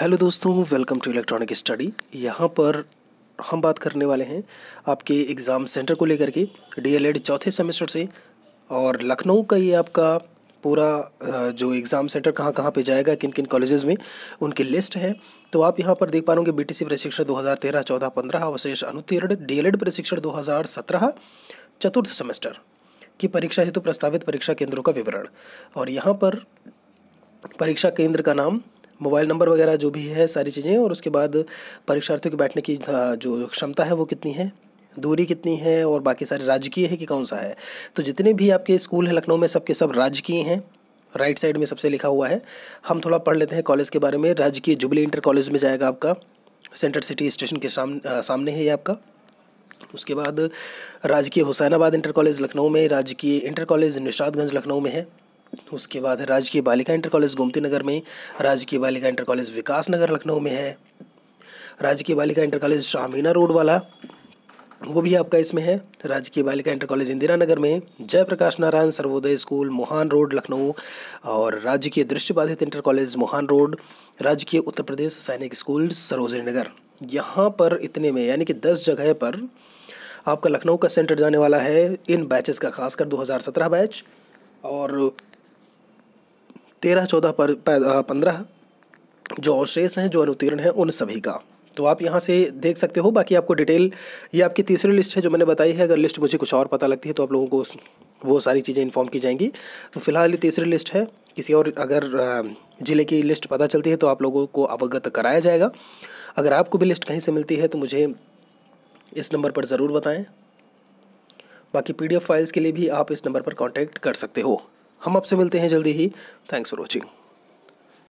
hello दोस्तों welcome to electronic study यहाँ पर हम बात करने वाले हैं आपके एग्ज़ाम सेंटर को लेकर के डीएलएड चौथे सेमेस्टर से और लखनऊ का ये आपका पूरा जो एग्ज़ाम सेंटर कहाँ कहाँ पे जाएगा किन किन कॉलेजेस में उनकी लिस्ट है तो आप यहाँ पर देख पा रहे बी टी प्रशिक्षण दो हज़ार तेरह चौदह पंद्रह अवशेष अनुतीर्ण डीएलएड प्रशिक्षण दो हज़ार सत्रह चतुर्थ सेमेस्टर की परीक्षा हेतु तो प्रस्तावित परीक्षा केंद्रों का विवरण और यहाँ पर परीक्षा केंद्र का नाम मोबाइल नंबर वगैरह जो भी है सारी चीज़ें और उसके बाद परीक्षार्थियों के बैठने की हाँ, जो क्षमता है वो कितनी है दूरी कितनी है और बाकी सारे राजकीय है कि कौन सा है तो जितने भी आपके स्कूल हैं लखनऊ में सब सब राजकीय हैं राइट साइड में सबसे लिखा हुआ है हम थोड़ा पढ़ लेते हैं कॉलेज के बारे में राजकीय जुबली इंटर कॉलेज में जाएगा आपका सेंटर सिटी स्टेशन के साम, आ, सामने है ये आपका उसके बाद राजकीय हुसैनाबाद इंटर कॉलेज लखनऊ में राजकीय इंटर कॉलेज निषादगंज लखनऊ में है उसके बाद है राजकीय बालिका इंटर कॉलेज गोमती नगर में राजकीय बालिका इंटर कॉलेज विकास नगर लखनऊ में है राजकीय बालिका इंटर कॉलेज शामीना रोड वाला वो भी आपका इसमें है राजकीय बालिका इंटर कॉलेज इंदिरा नगर में जयप्रकाश नारायण सर्वोदय स्कूल मोहान रोड लखनऊ और राजकीय दृष्टिबाधित इंटर कॉलेज मोहान रोड राजकीय उत्तर प्रदेश सैनिक स्कूल सरोजनी नगर यहाँ पर इतने में यानी कि दस जगह पर आपका लखनऊ का सेंटर जाने वाला है इन बैचेस का खासकर 2017 बैच और तेरह चौदह पर पंद्रह जो अवशेष हैं जो अनुतीर्ण हैं उन सभी का तो आप यहाँ से देख सकते हो बाकी आपको डिटेल ये आपकी तीसरी लिस्ट है जो मैंने बताई है अगर लिस्ट मुझे कुछ और पता लगती है तो आप लोगों को वो सारी चीज़ें इन्फॉर्म की जाएंगी तो फिलहाल ये तीसरी लिस्ट है किसी और अगर ज़िले की लिस्ट पता चलती है तो आप लोगों को अवगत कराया जाएगा अगर आपको भी लिस्ट कहीं से मिलती है तो मुझे इस नंबर पर ज़रूर बताएँ बाकी पीडीएफ फाइल्स के लिए भी आप इस नंबर पर कांटेक्ट कर सकते हो हम आपसे मिलते हैं जल्दी ही थैंक्स फॉर वॉचिंग